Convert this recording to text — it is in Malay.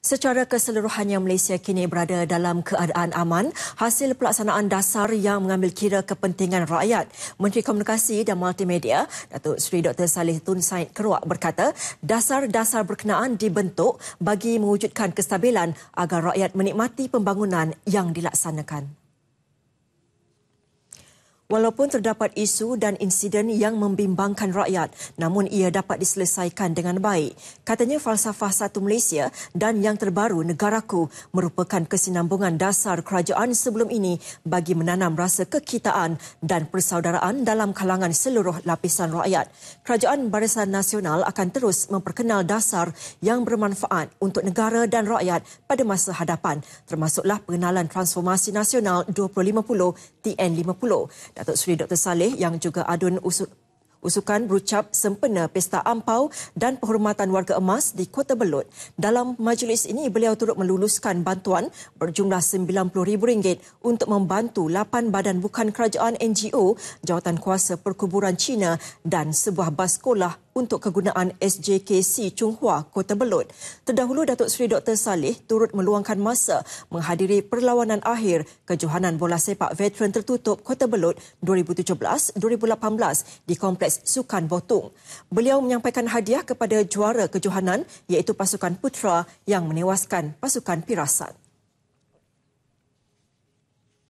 Secara keseluruhannya, Malaysia kini berada dalam keadaan aman hasil pelaksanaan dasar yang mengambil kira kepentingan rakyat. Menteri Komunikasi dan Multimedia, Datuk Seri Dr. Salih Tun Said Keruak berkata, dasar-dasar berkenaan dibentuk bagi mewujudkan kestabilan agar rakyat menikmati pembangunan yang dilaksanakan. Walaupun terdapat isu dan insiden yang membimbangkan rakyat, namun ia dapat diselesaikan dengan baik. Katanya falsafah satu Malaysia dan yang terbaru negaraku merupakan kesinambungan dasar kerajaan sebelum ini bagi menanam rasa kekitaan dan persaudaraan dalam kalangan seluruh lapisan rakyat. Kerajaan Barisan Nasional akan terus memperkenal dasar yang bermanfaat untuk negara dan rakyat pada masa hadapan, termasuklah pengenalan transformasi nasional 2050 TN50. Datuk Seri Dr. Saleh yang juga adun usul usukan berucap sempena Pesta Ampau dan Perhormatan Warga Emas di Kota Belut. Dalam majlis ini, beliau turut meluluskan bantuan berjumlah RM90,000 untuk membantu 8 badan bukan kerajaan NGO, jawatan kuasa perkuburan China dan sebuah bas sekolah untuk kegunaan SJKC Chung Hua, Kota Belud. Terdahulu, Datuk Seri Dr. Saleh turut meluangkan masa menghadiri perlawanan akhir Kejohanan Bola Sepak Veteran Tertutup Kota Belud 2017-2018 di Kompleks Sukan Botung. Beliau menyampaikan hadiah kepada juara kejohanan iaitu pasukan putra yang menewaskan pasukan pirasat.